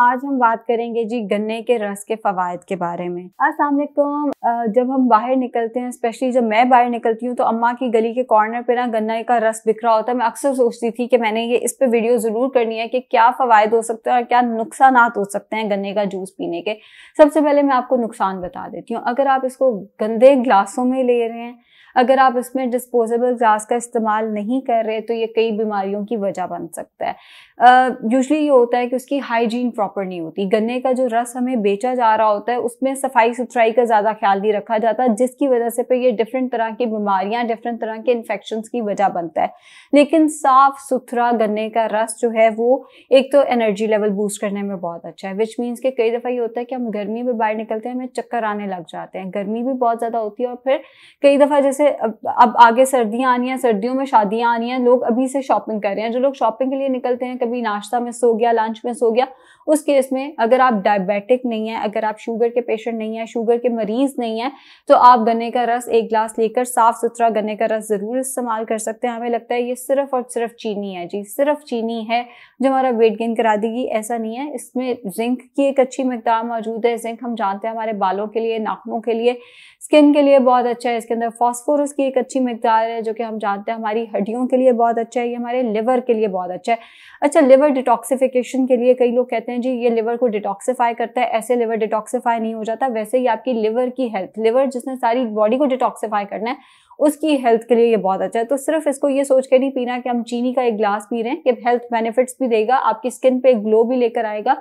आज हम बात करेंगे जी गन्ने के रस के फवायद के बारे में तो, असलम जब हम बाहर निकलते हैं स्पेशली जब मैं बाहर निकलती हूँ तो अम्मा की गली के कॉर्नर पे ना गन्ने का रस बिखरा होता है मैं अक्सर सोचती थी कि मैंने ये इस पर वीडियो ज़रूर करनी है कि क्या फवायद हो सकते हैं और क्या नुकसान हो सकते हैं गन्ने का जूस पीने के सबसे पहले मैं आपको नुकसान बता देती हूँ अगर आप इसको गंदे ग्लासों में ले रहे हैं अगर आप इसमें डिस्पोजेबल ग्लास का इस्तेमाल नहीं कर रहे तो ये कई बीमारियों की वजह बन सकता है यूजली ये होता है कि उसकी हाइजीन प्रॉब्लम प्रॉपर नहीं होती गन्ने का जो रस हमें बेचा जा रहा होता है उसमें सफाई सुथराई का ज़्यादा ख्याल नहीं रखा जाता जिसकी वजह से फिर ये डिफरेंट तरह की बीमारियां डिफरेंट तरह के इन्फेक्शन की वजह बनता है लेकिन साफ सुथरा गन्ने का रस जो है वो एक तो एनर्जी लेवल बूस्ट करने में बहुत अच्छा है विच मीन्स कि कई दफ़ा ये होता है कि हम गर्मी में बाहर निकलते हैं हमें चक्कर आने लग जाते हैं गर्मी भी बहुत ज़्यादा होती है और फिर कई दफ़ा जैसे अब, आगे सर्दियाँ आनी हैं सर्दियों में शादियाँ आनी हैं लोग अभी से शॉपिंग कर रहे हैं जो लोग शॉपिंग के लिए निकलते हैं कभी नाश्ता मिस हो गया लंच मिस हो गया उस केस में अगर आप डायबिटिक नहीं है अगर आप शुगर के पेशेंट नहीं है शुगर के मरीज नहीं है तो आप गन्ने का रस एक गिलास लेकर साफ सुथरा गन्ने का रस ज़रूर इस्तेमाल कर सकते हैं हमें लगता है ये सिर्फ और सिर्फ चीनी है जी सिर्फ चीनी है जो हमारा वेट गेन करा देगी ऐसा नहीं है इसमें जिंक की एक अच्छी मकदार मौजूद है जिंक हम जानते हैं हमारे बालों के लिए नाखनों के लिए स्किन के लिए बहुत अच्छा है इसके अंदर फॉस्फोरस की एक अच्छी मकदार है जो कि हम जानते हैं हमारी हड्डियों के लिए बहुत अच्छा है ये हमारे लिवर के लिए बहुत अच्छा है अच्छा लिवर डिटॉक्सीफिकेशन के लिए कई लोग कहते हैं जी ये लिवर को डिटॉक्सिफाई करता है ऐसे लिवर डिटॉक्सिफाई नहीं हो जाता वैसे ही आपकी लिवर की हेल्थ लिवर जिसने सारी बॉडी को डिटॉक्सिफाई करना है उसकी हेल्थ के लिए ये बहुत अच्छा है तो सिर्फ इसको ये सोच के नहीं पीना कि हम चीनी का एक ग्लास पी रहे हैं ये हेल्थ बेनिफिट्स भी देगा आपकी स्किन पे ग्लो भी लेकर आएगा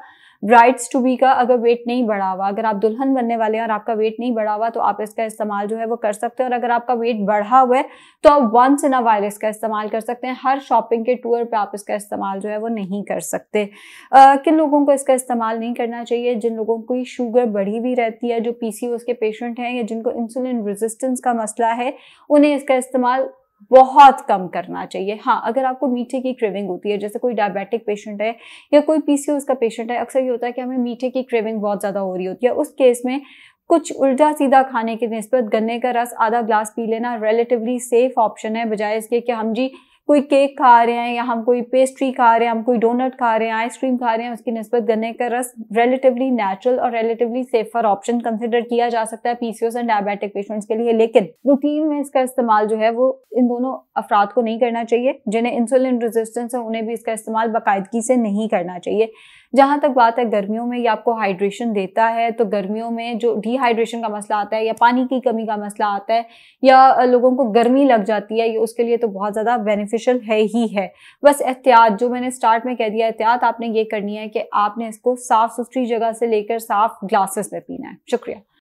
ब्राइड्स टू बी का अगर वेट नहीं बढ़ा हुआ अगर आप दुल्हन बनने वाले हैं और आपका वेट नहीं बढ़ा हुआ तो आप इसका इस्तेमाल जो है वो कर सकते हैं और अगर आपका वेट बढ़ा हुआ है तो आप वंस इन अ वायरस इसका इस्तेमाल कर सकते हैं हर शॉपिंग के टूर पर आप इसका इस्तेमाल जो है वो नहीं कर सकते आ, किन लोगों को इसका इस्तेमाल नहीं करना चाहिए जिन लोगों की शुगर बढ़ी हुई रहती है जो पी के पेशेंट हैं या जिनको इंसुलिन रेजिस्टेंस का मसला है उन्हें इसका इस्तेमाल बहुत कम करना चाहिए हाँ अगर आपको मीठे की क्रेविंग होती है जैसे कोई डायबिटिक पेशेंट है या कोई पी का पेशेंट है अक्सर ये होता है कि हमें मीठे की क्रेविंग बहुत ज़्यादा हो रही होती है उस केस में कुछ उल्टा सीधा खाने की नस्बत गन्ने का रस आधा ग्लास पी लेना रिलेटिवली सेफ ऑप्शन है बजाय इसके कि हम जी कोई केक खा रहे हैं या हम कोई पेस्ट्री खा रहे हैं हम कोई डोनट खा रहे हैं आइसक्रीम खा रहे हैं उसकी नस्बत गन्ने का रस रिलेटिवली नेचुरल और रिलेटिवली सेफर ऑप्शन कंसिडर किया जा सकता है पीसीओस एंड डायबिटिक पेशेंट्स के लिए लेकिन रूटीन में इसका इस्तेमाल जो है वो इन दोनों अफराद को नहीं करना चाहिए जिन्हें इंसुलिन रेजिस्टेंस है उन्हें भी इसका इस्तेमाल बाकायदगी से नहीं करना चाहिए जहाँ तक बात है गर्मियों में ये आपको हाइड्रेशन देता है तो गर्मियों में जो डिहाइड्रेशन का मसला आता है या पानी की कमी का मसला आता है या लोगों को गर्मी लग जाती है ये उसके लिए तो बहुत ज़्यादा बेनिफिट बेनिफिशियल है ही है बस एहतियात जो मैंने स्टार्ट में कह दिया एहतियात आपने ये करनी है कि आपने इसको साफ सुथरी जगह से लेकर साफ ग्लासेस में पीना है शुक्रिया